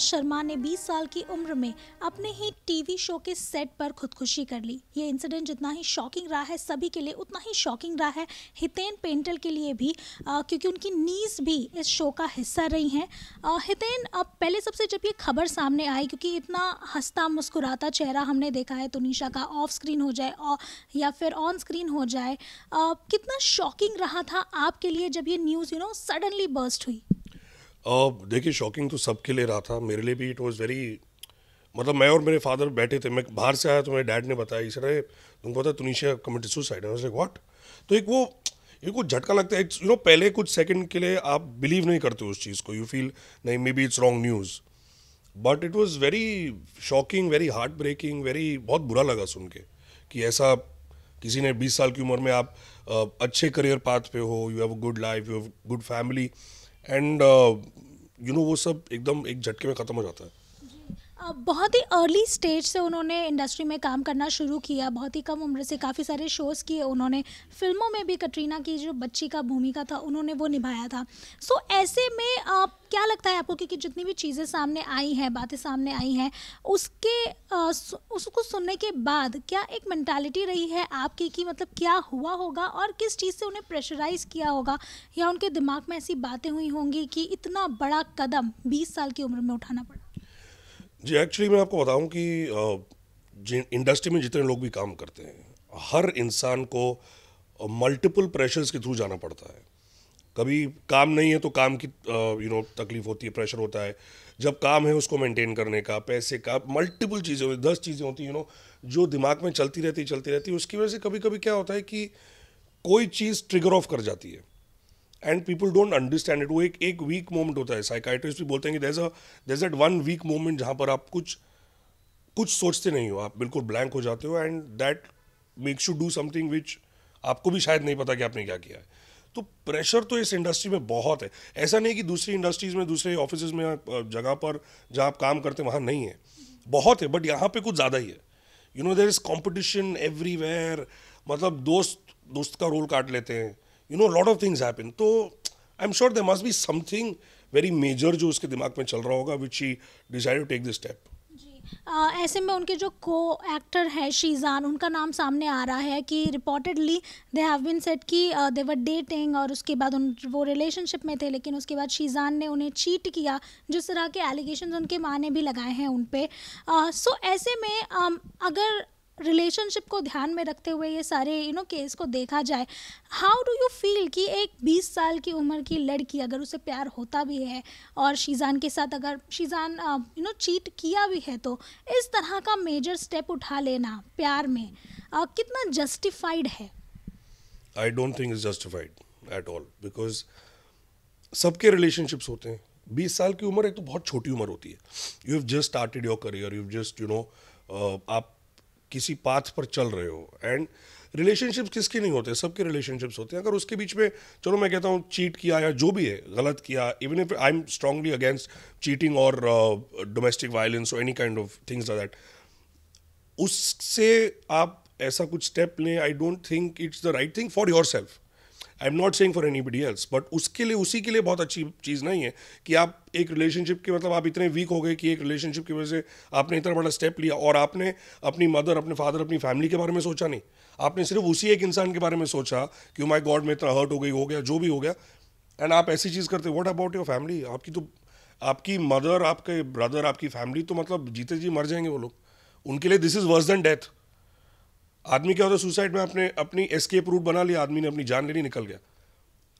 शर्मा ने 20 साल की उम्र में अपने ही टीवी शो के सेट पर खुदकुशी कर ली ये इंसिडेंट जितना ही शॉकिंग रहा है सभी के लिए उतना ही शॉकिंग रहा है हितेन पेंटल के लिए भी आ, क्योंकि उनकी नीज भी इस शो का हिस्सा रही हैं हितेन अब पहले सबसे जब ये खबर सामने आई क्योंकि इतना हंसता मुस्कुराता चेहरा हमने देखा है तुनिशा का ऑफ स्क्रीन हो जाए और या फिर ऑन स्क्रीन हो जाए आ, कितना शॉकिंग रहा था आपके लिए जब ये news you know suddenly burst हुई देखिए शॉकिंग तो सबके लिए रहा था मेरे लिए भी इट वॉज़ वेरी मतलब मैं और मेरे फादर बैठे थे मैं बाहर से आया तो मेरे डैड ने बताया इस अरे तुमको पता तुनिशिया कमिटेड सुसाइड है वॉट तो एक वो एक कुछ झटका लगता है यू नो पहले कुछ सेकंड के लिए आप बिलीव नहीं करते उस चीज़ को यू फील नहीं maybe it's wrong news but it was very shocking very heartbreaking very बहुत बुरा लगा सुन के कि ऐसा किसी ने 20 साल की उम्र में आप अच्छे करियर पाथ पे हो you have a good life you have good family and you know वो सब एकदम एक झटके में ख़त्म हो जाता है बहुत ही अर्ली स्टेज से उन्होंने इंडस्ट्री में काम करना शुरू किया बहुत ही कम उम्र से काफ़ी सारे शोज़ किए उन्होंने फिल्मों में भी कटरीना की जो बच्ची का भूमिका था उन्होंने वो निभाया था सो so, ऐसे में आप क्या लगता है आपको क्योंकि जितनी भी चीज़ें सामने आई हैं बातें सामने आई हैं उसके आ, उसको सुनने के बाद क्या एक मैंटालिटी रही है आपकी कि मतलब क्या हुआ होगा और किस चीज़ से उन्हें प्रेशराइज किया होगा या उनके दिमाग में ऐसी बातें हुई होंगी कि इतना बड़ा कदम बीस साल की उम्र में उठाना पड़ा जी एक्चुअली मैं आपको बताऊं कि इंडस्ट्री में जितने लोग भी काम करते हैं हर इंसान को मल्टीपल प्रेशर्स के थ्रू जाना पड़ता है कभी काम नहीं है तो काम की यू नो तकलीफ होती है प्रेशर होता है जब काम है उसको मेंटेन करने का पैसे का मल्टीपल चीज़ें होती दस चीज़ें होती यू नो जो दिमाग में चलती रहती चलती रहती है उसकी वजह से कभी कभी क्या होता है कि कोई चीज़ ट्रिगर ऑफ कर जाती है and people don't understand it वो एक एक वीक मोमेंट होता है साइकाइट्रिस्ट भी बोलते हैं कि there a there at one weak moment जहाँ पर आप कुछ कुछ सोचते नहीं हो आप बिल्कुल ब्लैंक हो जाते हो and that makes you do something which आपको भी शायद नहीं पता कि आपने क्या किया है तो प्रेशर तो इस इंडस्ट्री में बहुत है ऐसा नहीं कि दूसरी इंडस्ट्रीज में दूसरे ऑफिस में जगह पर जहाँ आप काम करते हैं वहाँ नहीं है बहुत है बट यहाँ पे कुछ ज़्यादा ही है you know there is competition everywhere मतलब दोस्त दोस्त का रोल काट लेते हैं you know lot of things happen तो I am sure they must be something very major जो उसके दिमाग में चल रहा होगा विच ही decide to take this step ऐसे में उनके जो को एक्टर है शीजान उनका नाम सामने आ रहा है कि reportedly they have been set कि दे वर डेटिंग और उसके बाद उन वो रिलेशनशिप में थे लेकिन उसके बाद शीजान ने उन्हें चीट किया जिस तरह के एलिगेशन उनके माँ ने भी लगाए हैं उन पर सो ऐसे में अगर रिलेशनशिप को ध्यान में रखते हुए ये सारे यू नो केस को देखा जाए हाउ डू यू फील कि एक 20 साल की उम्र की लड़की अगर उसे प्यार होता भी है और शीजान के साथ अगर शीजान यू नो चीट किया भी है तो इस तरह का मेजर स्टेप उठा लेना प्यार में uh, कितना जस्टिफाइड है I don't think is justified at all because सबके रिलेशनशिप्स होते हैं बीस साल की उम्र एक तो बहुत छोटी उम्र होती है you have just started your career you just you know आप किसी पाथ पर चल रहे हो एंड रिलेशनशिप्स किसके नहीं होते सबके रिलेशनशिप्स होते हैं अगर उसके बीच में चलो मैं कहता हूँ चीट किया या जो भी है गलत किया even if I am strongly against cheating और डोमेस्टिक वायलेंस और any kind of things that उससे आप ऐसा कुछ स्टेप लें I don't think it's the right thing for yourself I am not saying for anybody else but उसके लिए उसी के लिए बहुत अच्छी चीज़ नहीं है कि आप एक रिलेशनशिप के मतलब आप इतने वीक हो गए कि एक रिलेशनशिप की वजह से आपने इतना बड़ा स्टेप लिया और आपने अपनी मदर अपने फादर अपनी फैमिली के बारे में सोचा नहीं आपने सिर्फ उसी एक इंसान के बारे में सोचा कि माई गॉड में इतना हर्ट हो गई हो गया जो भी हो गया एंड आप ऐसी चीज़ करते वॉट अबाउट योर फैमिली आपकी तो आपकी मदर आपके ब्रदर आपकी फैमिली तो मतलब जीते जी मर जाएंगे वो लोग उनके लिए this is worse than death आदमी क्या होता है सुसाइड में आपने अपनी एस्केप रूट बना लिया आदमी ने अपनी जान लेनी निकल गया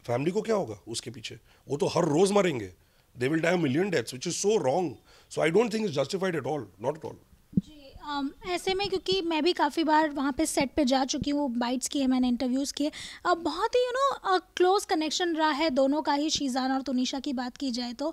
फैमिली को क्या होगा उसके पीछे वो तो हर रोज मरेंगे they will die million deaths which is so wrong so I don't think is justified at all not at all ऐसे में क्योंकि मैं भी काफ़ी बार वहाँ पे सेट पे जा चुकी हूँ बाइट्स किए मैंने इंटरव्यूज़ किए अब बहुत ही यू नो क्लोज कनेक्शन रहा है दोनों का ही शीज़ान और तुनिशा की बात की जाए तो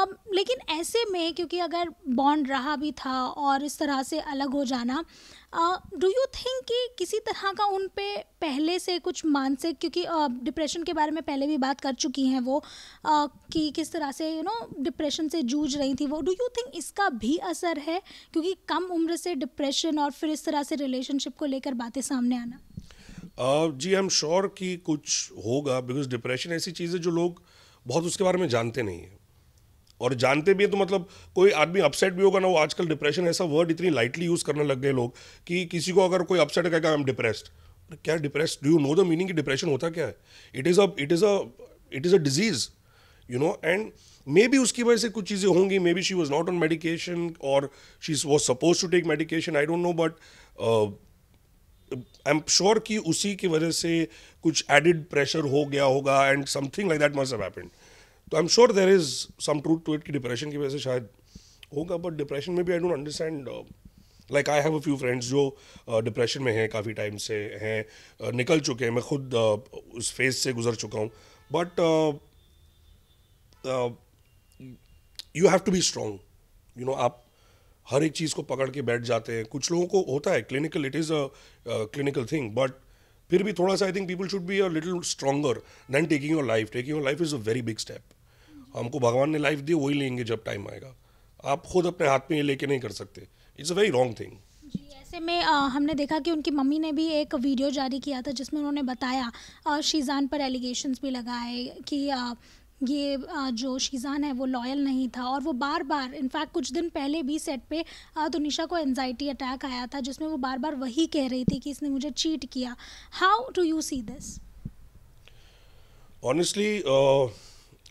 अब लेकिन ऐसे में क्योंकि अगर बॉन्ड रहा भी था और इस तरह से अलग हो जाना डू यू थिंक कि किसी तरह का उन पे पहले से कुछ मानसिक क्योंकि डिप्रेशन uh, के बारे में पहले भी बात कर चुकी हैं वो uh, कि किस तरह से यू नो डिप्रेशन से जूझ रही थी वो डू यू थिंक इसका भी असर है क्योंकि कम उम्र से डिप्रेशन और फिर इस तरह से रिलेशनशिप को लेकर बातें सामने आना uh, जी आई एम श्योर कि कुछ होगा बिकॉज डिप्रेशन ऐसी चीज़ है जो लोग बहुत उसके बारे में जानते नहीं है और जानते भी हैं तो मतलब कोई आदमी अपसेट भी होगा ना वो आजकल डिप्रेशन ऐसा वर्ड इतनी लाइटली यूज़ करने लग गए लोग कि किसी को अगर कोई अपसेट कहेगा आई एम डिप्रेस्ड क्या depress do you know the meaning depression होता क्या है it is a it is a it is a disease you know and maybe उसकी वजह से कुछ चीज़ें होंगी maybe she was not on medication और she was suppose to take medication I don't know but I am sure कि उसी की वजह से कुछ एडिड प्रेशर हो गया होगा and something like that must happened तो I am sure there is some truth to it कि डिप्रेशन की वजह से शायद होगा बट डिप्रेशन में भी I don't understand like I have a few friends जो डिप्रेशन uh, में हैं काफ़ी टाइम से हैं uh, निकल चुके हैं मैं खुद uh, उस फेज से गुजर चुका हूँ but you have to be strong you know आप हर एक चीज़ को पकड़ के बैठ जाते हैं कुछ लोगों को होता है clinical it is a clinical thing but फिर भी थोड़ा सा I think people should be a little stronger than taking your life taking your life is a very big step हमको भगवान ने लाइफ दी वही लेंगे जब टाइम आएगा आप खुद अपने हाथ में ये लेके नहीं कर सकते it's a very wrong thing ऐसे में आ, हमने देखा कि उनकी मम्मी ने भी एक वीडियो जारी किया था जिसमें उन्होंने बताया शीजान पर एलिगेशन भी लगाए कि आ, ये जो शीज़ान है वो लॉयल नहीं था और वो बार बार इनफैक्ट कुछ दिन पहले भी सेट पे तुनिशा तो को एनजाइटी अटैक आया था जिसमें वो बार बार वही कह रही थी कि इसने मुझे चीट किया how do you see this honestly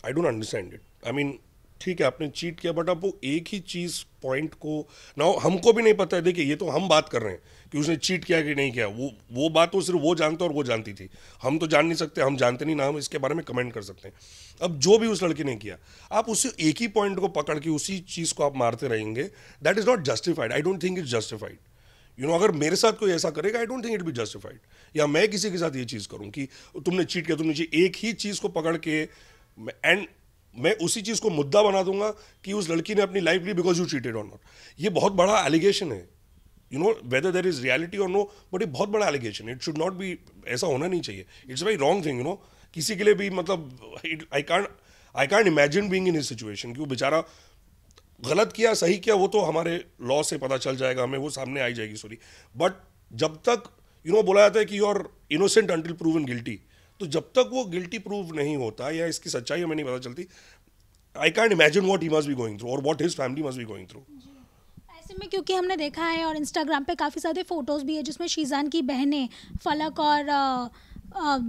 I don't understand it I mean ठीक है आपने चीट किया बट आप वो एक ही चीज़ पॉइंट को ना हमको भी नहीं पता है देखिए ये तो हम बात कर रहे हैं कि उसने चीट किया कि नहीं किया वो वो बात तो सिर्फ वो जानता और वो जानती थी हम तो जान नहीं सकते हम जानते नहीं ना हम इसके बारे में कमेंट कर सकते हैं अब जो भी उस लड़की ने किया आप उसी एक ही पॉइंट को पकड़ के उसी चीज़ को आप मारते रहेंगे that is not justified I don't think it justified you know अगर मेरे साथ कोई ऐसा करेगा I don't think it be justified या मैं किसी के साथ ये चीज़ करूँ कि तुमने चीट किया तुमने एक ही चीज़ को पकड़ के एंड मैं उसी चीज़ को मुद्दा बना दूंगा कि उस लड़की ने अपनी लाइफ ली because you cheated on not ये बहुत बड़ा एलिगेशन है you know whether there is reality और नो बट ये बहुत बड़ा allegation it should not be ऐसा होना नहीं चाहिए it's very wrong thing you know किसी के लिए भी मतलब I can't I can't imagine being in इस सिचुएशन क्यों वो बेचारा गलत किया सही किया वो तो हमारे लॉ से पता चल जाएगा हमें वो सामने आई जाएगी सॉरी बट जब तक यू you नो know, बोला जाता है कि you are innocent until in guilty तो जब तक वो गिल्टी प्रूव नहीं होता या इसकी सच्चाई हमें नहीं पता चलती I can't imagine what he must be going through और what his family must be going through ऐसे में क्योंकि हमने देखा है और इंस्टाग्राम पे काफ़ी सारे फोटोज़ भी है जिसमें शीजान की बहनें फलक और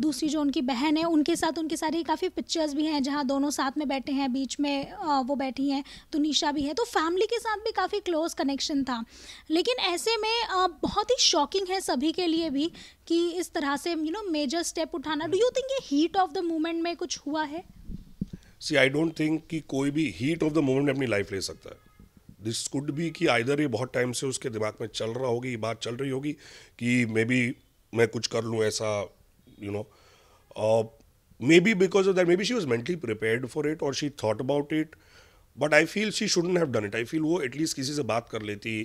दूसरी जो उनकी बहन है उनके साथ उनके सारे काफ़ी पिक्चर्स भी हैं जहाँ दोनों साथ में बैठे हैं बीच में वो बैठी हैं तो निशा भी है तो फैमिली के साथ भी काफ़ी क्लोज कनेक्शन था लेकिन ऐसे में बहुत ही शॉकिंग है सभी के लिए भी कि इस तरह से यू नो मेजर स्टेप उठाना डू यू थिंक ये हीट ऑफ द मूवमेंट में कुछ हुआ है सी आई डोंट थिंक कि कोई भी हीट ऑफ द मोमेंट अपनी लाइफ ले सकता है दिस कुड भी कि आइधर ये बहुत टाइम से उसके दिमाग में चल रहा होगी ये बात चल रही होगी कि मे बी मैं कुछ कर लूँ ऐसा no maybe because of that maybe she was mentally prepared for it और she thought about it but I feel she shouldn't have done it I feel वो एटलीस्ट किसी से बात कर लेती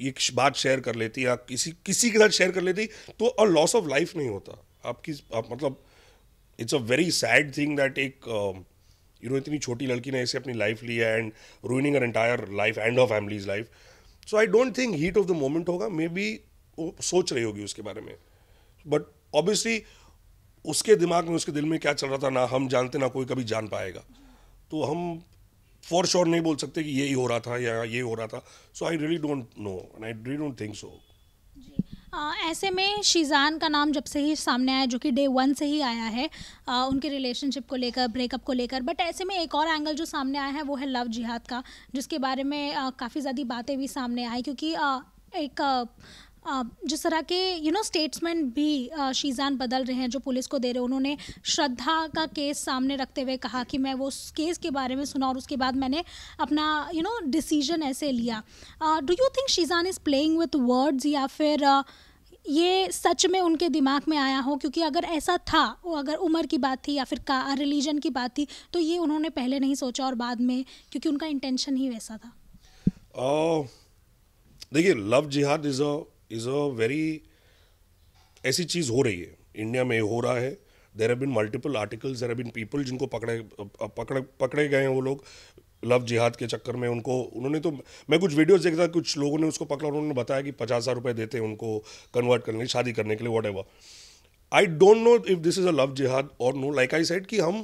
ये बात शेयर कर लेती या किसी किसी के साथ शेयर कर लेती तो और लॉस ऑफ लाइफ नहीं होता आपकी आप मतलब it's a very sad thing that एक यू um, नो इतनी छोटी लड़की ने ऐसे अपनी लाइफ ली है and ruining uh entire life and of families life so I don't think heat of the moment होगा मे बी वो सोच रही होगी उसके बारे में बट ऑब्वियसली उसके दिमाग में उसके दिल में क्या चल रहा था ना हम जानते ना कोई कभी जान पाएगा तो हम फॉर श्योर नहीं बोल सकते कि ये ही हो रहा था या ये हो रहा था so I really don't know and I really don't think so ah, ऐसे में शीजान का नाम जब से ही सामने आया जो कि डे वन से ही आया है आ, उनके रिलेशनशिप को लेकर ब्रेकअप को लेकर बट ऐसे में एक और एंगल जो सामने आया है वो है लव जिहाद का जिसके बारे में काफ़ी ज़्यादा बातें भी सामने आई क्योंकि आ, एक आ, जिस तरह के यू नो स्टेट्समेंट भी शीजान बदल रहे हैं जो पुलिस को दे रहे हैं उन्होंने श्रद्धा का केस सामने रखते हुए कहा कि मैं वो उस केस के बारे में सुना और उसके बाद मैंने अपना यू नो डिसीजन ऐसे लिया do you think Sheezan is playing with words या फिर uh, ये सच में उनके दिमाग में आया हो क्योंकि अगर ऐसा था वो अगर उम्र की बात थी या फिर का रिलीजन की बात थी तो ये उन्होंने पहले नहीं सोचा और बाद में क्योंकि उनका इंटेंशन ही वैसा था देखिए love jihad is a is a very ऐसी चीज़ हो रही है इंडिया में हो रहा है there are been multiple articles there are been people जिनको पकड़े पकड़े पकड़े गए हैं वो लोग लव जिहाद के चक्कर में उनको उन्होंने तो मैं कुछ वीडियोस देखता कुछ लोगों ने उसको पकड़ा उन्होंने बताया कि पचास हज़ार रुपये देते हैं उनको कन्वर्ट करने शादी करने के लिए whatever I don't know if this is a love jihad और नो लाइक आई सेड कि हम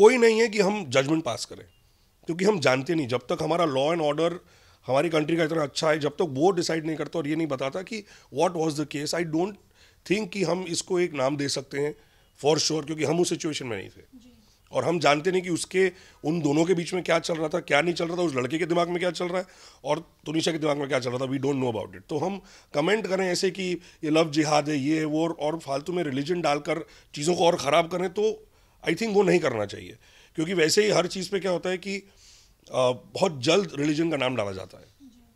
कोई नहीं है कि हम जजमेंट पास करें क्योंकि हम जानते नहीं जब तक हमारा लॉ एंड ऑर्डर हमारी कंट्री का इतना अच्छा है जब तक तो वो डिसाइड नहीं करता और ये नहीं बताता कि what was the case I don't think कि हम इसको एक नाम दे सकते हैं फॉर श्योर sure, क्योंकि हम उस सिचुएशन में नहीं थे और हम जानते नहीं कि उसके उन दोनों के बीच में क्या चल रहा था क्या नहीं चल रहा था उस लड़के के दिमाग में क्या चल रहा है और तुनिशा के दिमाग में क्या चल रहा था we don't know about it तो हम कमेंट करें ऐसे कि ये लव जिहाद है ये है वो और फालतू में रिलीजन डालकर चीज़ों को और ख़राब करें तो आई थिंक वो नहीं करना चाहिए क्योंकि वैसे ही हर चीज़ पर क्या होता है कि बहुत जल्द रिलीजन का नाम डाला जाता है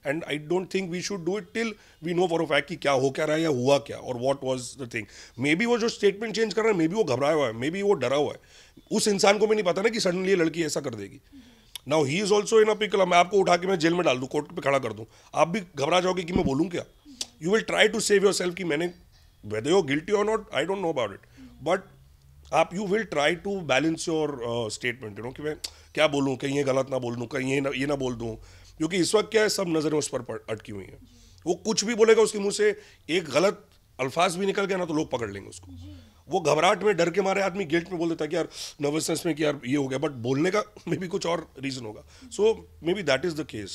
and I don't think we should do it till we know for fact कि क्या हो क्या रहा है या हुआ क्या और what was the thing maybe वो जो स्टेटमेंट चेंज कर रहा है मे बी वो घबराया हुआ है मे बी वो डरा हुआ है उस इंसान को भी नहीं पता ना कि सडनली लड़की ऐसा कर देगी now he is also in a pickle मैं आपको उठा के मैं जेल में डाल दूँ कोर्ट पर खड़ा कर दूँ आप भी घबरा जाओगे कि मैं बोलूँ क्या you will try to save yourself कि मैंने वेदर यो गिल्टी और not I don't know about it but आप you will try to balance your statement you know कि मैं क्या बोलूँ कहीं ये गलत ना बोल दूँ कहीं ये ना ये ना बोल दूँ क्योंकि इस वक्त क्या है सब नज़रें उस पर अटकी हुई हैं वो कुछ भी बोलेगा उसके मुंह से एक गलत अल्फाज भी निकल गया ना तो लोग पकड़ लेंगे उसको वो घबराहट में डर के मारे आदमी गिल्ट में बोल देता है कि यार नर्वसनेस में कि यार ये हो गया बट बोलने का मे बी कुछ और रीज़न होगा so maybe that is the case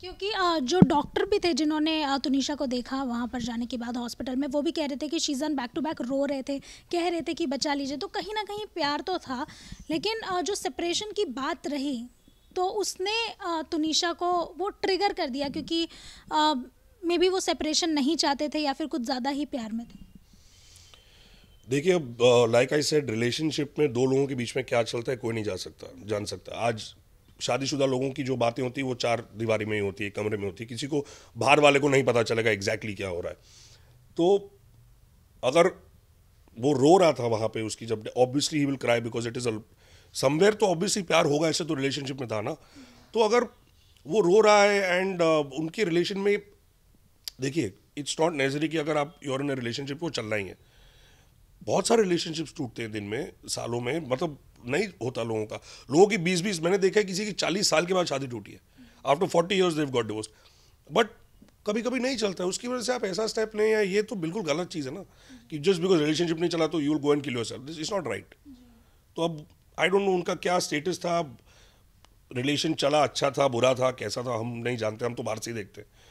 क्योंकि जो डॉक्टर भी थे जिन्होंने तुनिशा को देखा वहाँ पर जाने के बाद हॉस्पिटल में वो भी कह रहे थे कि शीज़न बैक टू बैक रो रहे थे कह रहे थे कि बचा लीजिए तो कहीं ना कहीं प्यार तो था लेकिन जो सेपरेशन की बात रही तो उसने तुनिशा को वो ट्रिगर कर दिया क्योंकि मे बी वो सेपरेशन नहीं चाहते थे या फिर कुछ ज़्यादा ही प्यार में थे देखिए अब लाइक आई सेड रिलेशनशिप में दो लोगों के बीच में क्या चलता है कोई नहीं जा सकता जान सकता आज शादीशुदा लोगों की जो बातें होती है वो चार दीवारी में ही होती है कमरे में होती है किसी को बाहर वाले को नहीं पता चलेगा एग्जैक्टली क्या हो रहा है तो अगर वो रो रहा था वहाँ पे उसकी जब obviously he will cry because it is a somewhere तो ऑब्वियसली प्यार होगा ऐसे तो रिलेशनशिप में था ना तो अगर वो रो रहा है एंड उनके रिलेशन में देखिए इट्स नॉट नेजरी कि अगर आप योर इन रिलेशनशिप वो चलना ही है बहुत सारे रिलेशनशिप्स टूटते हैं दिन में सालों में मतलब नहीं होता लोगों का लोगों की बीस बीस मैंने देखा है किसी की चालीस साल के बाद शादी टूटी है after forty years they got divorce but कभी कभी नहीं चलता है उसकी वजह से आप ऐसा स्टेप नहीं है ये तो बिल्कुल गलत चीज़ है ना कि जस्ट बिकॉज रिलेशनशिप नहीं चला तो you will go and kill yourself this is not right तो अब आई डोंट नो उनका क्या स्टेटस था रिलेशन चला अच्छा था बुरा था कैसा था हम नहीं जानते हम तो बाहर से ही देखते हैं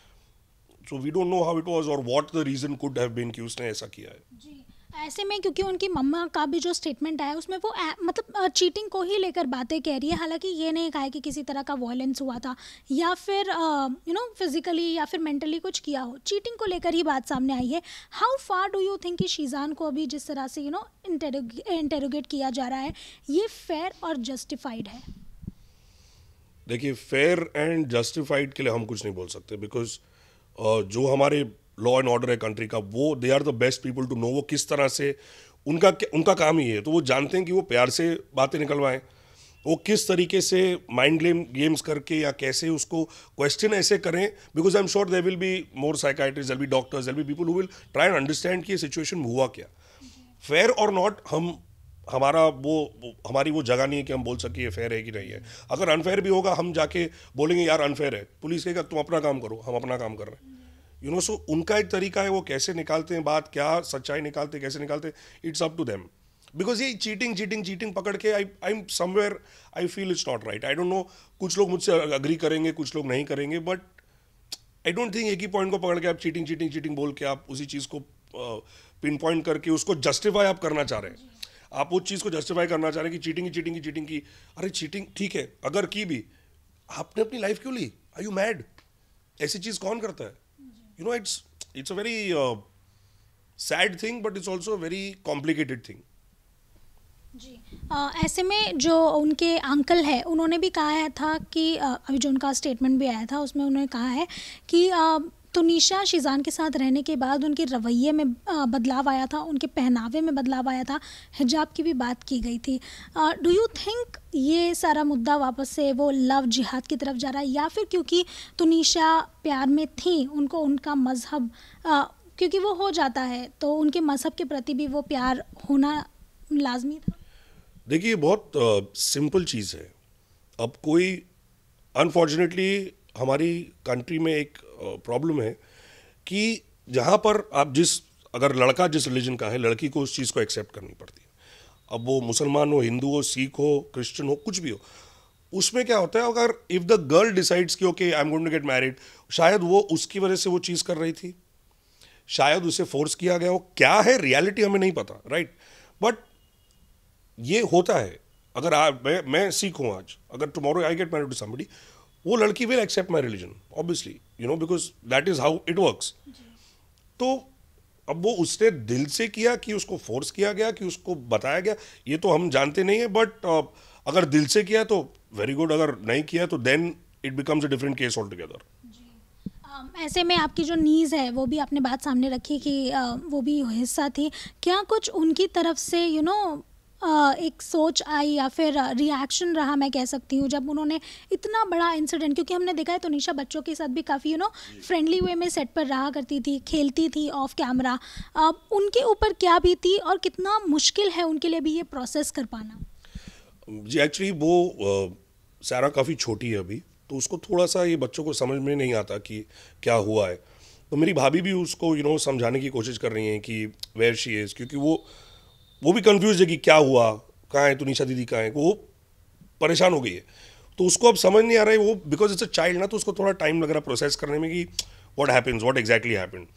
so we don't know how it was और what the reason could have been कि उसने ऐसा किया है जी. ऐसे में क्योंकि उनकी मम्मा का भी जो स्टेटमेंट आया उसमें वो आ, मतलब चीटिंग को ही लेकर बातें कह रही है हालांकि ये नहीं कहा है कि किसी तरह का वॉयलेंस हुआ था या फिर यू नो फिजिकली या फिर मेंटली कुछ किया हो चीटिंग को लेकर ही बात सामने आई है how far do you think कि शीजान को अभी जिस तरह से यू नो इंटेरोगेट किया जा रहा है ये फेयर और जस्टिफाइड है देखिए फेयर एंड जस्टिफाइड के लिए हम कुछ नहीं बोल सकते बिकॉज जो हमारे लॉ एंड ऑर्डर है कंट्री का वो they are the best people to know वो किस तरह से उनका उनका काम ही है तो वो जानते हैं कि वो प्यार से बातें निकलवाएं वो किस तरीके से माइंड गेम गेम्स करके या कैसे उसको क्वेश्चन ऐसे करें because I am sure they will be more psychiatrist will be doctors will be people who will try and understand कि ये सिचुएशन हुआ क्या फेयर और नॉट हम हमारा वो हमारी वो जगह नहीं है कि हम बोल सके फेयर है कि नहीं है अगर अनफेयर भी होगा हम जाके बोलेंगे यार अनफेयर है पुलिस कहेगा तुम अपना काम करो हम अपना काम कर रहे हैं यू नो सो उनका एक तरीका है वो कैसे निकालते हैं बात क्या सच्चाई निकालते कैसे निकालते it's up to them because ये चीटिंग चीटिंग चीटिंग पकड़ के I I am somewhere I feel it's not right I don't know कुछ लोग मुझसे अग्री करेंगे कुछ लोग नहीं करेंगे बट आई डोंट थिंक एक ही पॉइंट को पकड़ के आप चीटिंग चीटिंग चीटिंग बोल के आप उसी चीज़ को पिन पॉइंट करके उसको जस्टिफाई आप करना चाह रहे हैं आप उस चीज़ को जस्टिफाई करना चाह रहे हैं कि चीटिंग की चीटिंग की चीटिंग की अरे चीटिंग ठीक है अगर की भी आपने अपनी लाइफ क्यों ली आई यू मैड ऐसी चीज़ कौन करता है you know it's it's a very sad thing but it's also very complicated thing जी आ, ऐसे में जो उनके अंकल है उन्होंने भी कहा है था कि अभी जो उनका स्टेटमेंट भी आया था उसमें उन्होंने कहा है कि आ, तो निशा शिजान के साथ रहने के बाद उनके रवैये में बदलाव आया था उनके पहनावे में बदलाव आया था हिजाब की भी बात की गई थी डू यू थिंक ये सारा मुद्दा वापस से वो लव जिहाद की तरफ जा रहा है या फिर क्योंकि तुनिशा प्यार में थी उनको उनका मज़हब क्योंकि वो हो जाता है तो उनके मज़हब के प्रति भी वो प्यार होना लाजमी था देखिए बहुत सिंपल चीज़ है अब कोई अनफॉर्चुनेटली हमारी कंट्री में एक प्रॉब्लम है कि जहाँ पर आप जिस अगर लड़का जिस रिलीजन का है लड़की को उस चीज़ को एक्सेप्ट करनी पड़ती है अब वो मुसलमान हो हिंदू हो सिख हो क्रिश्चियन हो कुछ भी हो उसमें क्या होता है अगर इफ़ द गर्ल डिसाइड्स कि okay I am going to get married शायद वो उसकी वजह से वो चीज़ कर रही थी शायद उसे फोर्स किया गया हो क्या है रियलिटी हमें नहीं पता राइट बट ये होता है अगर आ, मैं मैं सीखूँ आज अगर tomorrow I get married to somebody वो लड़की will accept my religion obviously you know because that is how it works तो अब वो उसने दिल से किया कि उसको फोर्स किया गया कि उसको बताया गया ये तो हम जानते नहीं है बट uh, अगर दिल से किया तो वेरी गुड अगर नहीं किया तो then it becomes a different case altogether ऐसे में आपकी जो नीज़ है वो भी आपने बात सामने रखी कि आ, वो भी हिस्सा थी क्या कुछ उनकी तरफ से यू you नो know, एक सोच आई या फिर रिएक्शन रहा मैं कह सकती हूँ जब उन्होंने इतना बड़ा इंसिडेंट क्योंकि हमने देखा है तो निशा बच्चों के साथ भी काफ़ी यू नो फ्रेंडली वे में सेट पर रहा करती थी खेलती थी ऑफ कैमरा अब उनके ऊपर क्या भी थी और कितना मुश्किल है उनके लिए भी ये प्रोसेस कर पाना जी एक्चुअली वो सारा काफ़ी छोटी है अभी तो उसको थोड़ा सा ये बच्चों को समझ में नहीं आता कि क्या हुआ है तो मेरी भाभी भी उसको यू you नो know, समझाने की कोशिश कर रही हैं कि वेयर शी इज़ क्योंकि वो वो भी कन्फ्यूज है कि क्या हुआ कहाँ है तो निशा दीदी कहाँ है वो परेशान हो गई है तो उसको अब समझ नहीं आ रहा है वो बिकॉज इट्स अ चाइल्ड ना तो उसको थोड़ा टाइम लग रहा प्रोसेस करने में कि what happens what exactly happen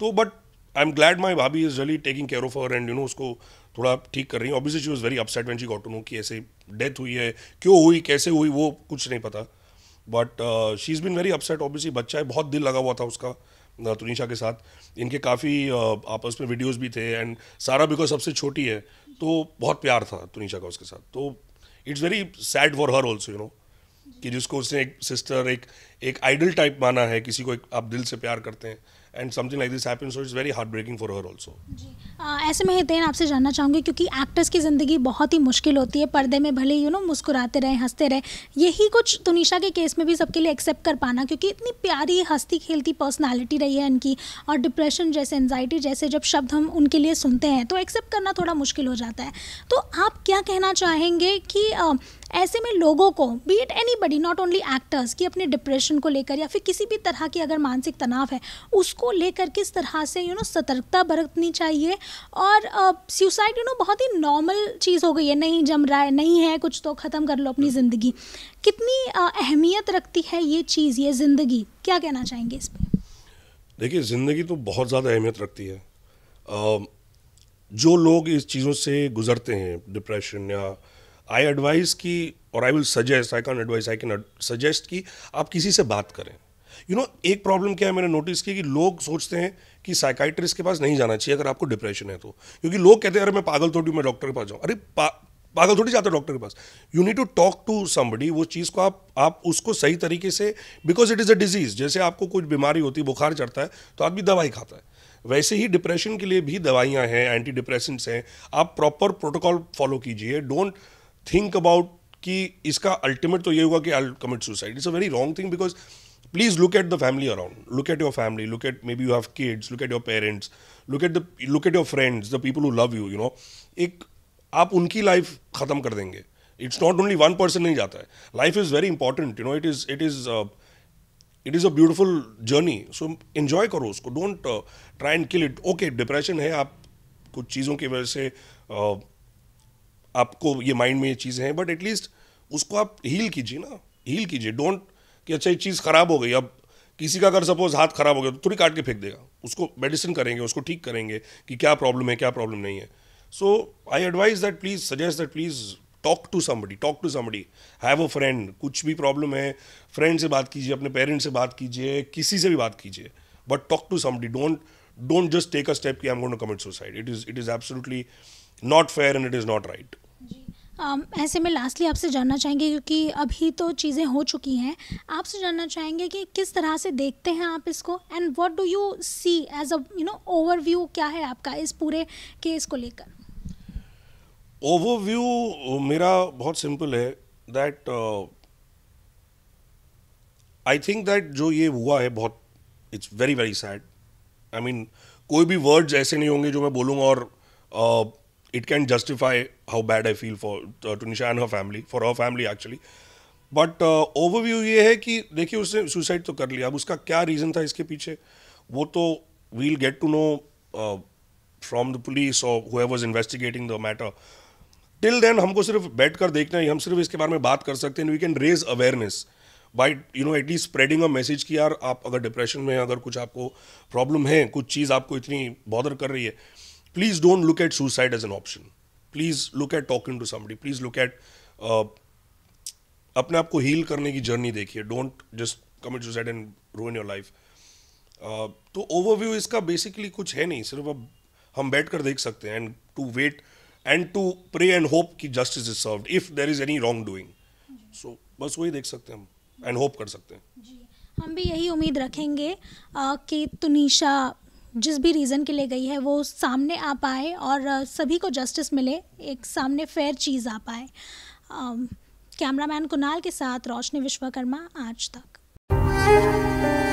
तो but I am glad my भाभी is really taking care of our and you know उसको थोड़ा ठीक कर रही है obviously she was very upset when she got to know कि ऐसे डेथ हुई है क्यों हुई कैसे हुई वो कुछ नहीं पता but she is been very upset obviously बच्चा है बहुत दिल लगा हुआ था उसका तुनिशा के साथ इनके काफ़ी आपस में वीडियोज़ भी थे एंड सारा बिकॉज सबसे छोटी है तो बहुत प्यार था तुनिशा का उसके साथ तो it's very sad for her also you know कि जिसको उसने एक सिस्टर एक एक आइडल टाइप माना है किसी को एक आप दिल से प्यार करते हैं and something like this happens so it's very heartbreaking for her also ऐसे में हितेन आपसे जानना चाहूँगी क्योंकि एक्टर्स की ज़िंदगी बहुत ही मुश्किल होती है पर्दे में भले यू नो मुस्कुराते रहे हंसते रहे यही कुछ तुनिशा के केस में भी सबके लिए एक्सेप्ट कर पाना क्योंकि इतनी प्यारी हंसती खेलती पर्सनैलिटी रही है इनकी और डिप्रेशन जैसे एनजाइटी जैसे जब शब्द हम उनके लिए सुनते हैं तो एक्सेप्ट करना थोड़ा मुश्किल हो जाता है तो आप क्या कहना चाहेंगे कि ऐसे में लोगों को be it anybody not only actors कि अपने डिप्रेशन को लेकर या फिर किसी भी तरह की अगर मानसिक तनाव है उसको लेकर किस तरह से यू नो सतर्कता बरतनी चाहिए और सुसाइड यू नो बहुत ही नॉर्मल चीज़ हो गई है नहीं जम रहा है नहीं है कुछ तो ख़त्म कर लो अपनी ज़िंदगी कितनी अहमियत रखती है ये चीज़ ये ज़िंदगी क्या कहना चाहेंगे इस पर देखिए ज़िंदगी तो बहुत ज़्यादा अहमियत रखती है जो लोग इस चीज़ों से गुजरते हैं डिप्रेशन या आई एडवाइज की और I will suggest I can advise I can suggest कि आप किसी से बात करें यू you नो know, एक प्रॉब्लम क्या है मैंने नोटिस की कि लोग सोचते हैं कि साइकाइट्रिस्ट के पास नहीं जाना चाहिए अगर आपको डिप्रेशन है तो क्योंकि लोग कहते हैं अरे मैं पागल थोड़ी मैं डॉक्टर के पास जाऊँ अरे पा, पागल थोड़ी जाता डॉक्टर के पास you need to talk to somebody वो चीज़ को आप आप उसको सही तरीके से because it is a disease जैसे आपको कुछ बीमारी होती है बुखार चढ़ता है तो आदमी दवाई खाता है वैसे ही डिप्रेशन के लिए भी दवाइयाँ हैं एंटी डिप्रेशन हैं आप प्रॉपर प्रोटोकॉल फॉलो कीजिए डोंट थिंक अबाउट कि इसका अल्टीमेट तो ये होगा कि I commit suicide it's a very wrong thing because please look at the family around look at your family look at maybe you have kids look at your parents look at the look at your friends the people who love you you know एक आप उनकी लाइफ खत्म कर देंगे it's not only one person नहीं जाता है life is very important you know it is it is it is a beautiful journey so enjoy करो उसको don't try and kill it okay depression है आप कुछ चीज़ों की वजह से uh, आपको ये माइंड में ये चीज़ें हैं बट एटलीस्ट उसको आप हील कीजिए ना हील कीजिए डोंट कि अच्छा ये चीज़ ख़राब हो गई अब किसी का अगर सपोज हाथ खराब हो गया तो थोड़ी काट के फेंक देगा उसको मेडिसिन करेंगे उसको ठीक करेंगे कि क्या प्रॉब्लम है क्या प्रॉब्लम नहीं है so I advise that please suggest that please talk to somebody talk to somebody have a friend कुछ भी प्रॉब्लम है फ्रेंड से बात कीजिए अपने पेरेंट्स से बात कीजिए किसी से भी बात कीजिए but talk to somebody don't don't just take a step कि I am going to commit suicide it is it is absolutely not fair and it is not right Um, ऐसे में लास्टली आपसे जानना चाहेंगे क्योंकि अभी तो चीज़ें हो चुकी हैं आपसे जानना चाहेंगे कि किस तरह से देखते हैं आप इसको and what do you see as a you know overview क्या है आपका इस पूरे केस को लेकर ओवरव्यू uh, मेरा बहुत सिंपल है दैट आई थिंक दैट जो ये हुआ है बहुत it's very very sad I mean कोई भी वर्ड्स ऐसे नहीं होंगे जो मैं बोलूँगा और uh, it can justify how bad I feel for to Tunisha and her family for her family actually but overview ये है कि देखिए उसने सुसाइड तो कर लिया अब उसका क्या रीज़न था इसके पीछे वो तो we'll get to know from the police और who was investigating the matter till then हमको सिर्फ बैठ कर देखना है हम सिर्फ इसके बारे में बात कर सकते हैं we can raise awareness by you know at least spreading a message कि यार आप अगर डिप्रेशन में अगर कुछ आपको प्रॉब्लम है कुछ चीज़ आपको इतनी बॉदर कर रही है please don't look at suicide as an option please look at talking to somebody please look at अपने आप को हील करने की जर्नी देखिए don't just commit suicide and ruin your life तो ओवरव्यू इसका बेसिकली कुछ है नहीं सिर्फ अब हम बैठ कर देख सकते हैं and to wait and to pray and hope कि justice is served if there is any wrongdoing so बस वही देख सकते हैं हम एंड होप कर सकते हैं जी हम भी यही उम्मीद रखेंगे uh, कि तुनिशा जिस भी रीज़न के लिए गई है वो सामने आ पाए और सभी को जस्टिस मिले एक सामने फेयर चीज़ आ पाए कैमरामैन कुणाल के साथ रोशनी विश्वकर्मा आज तक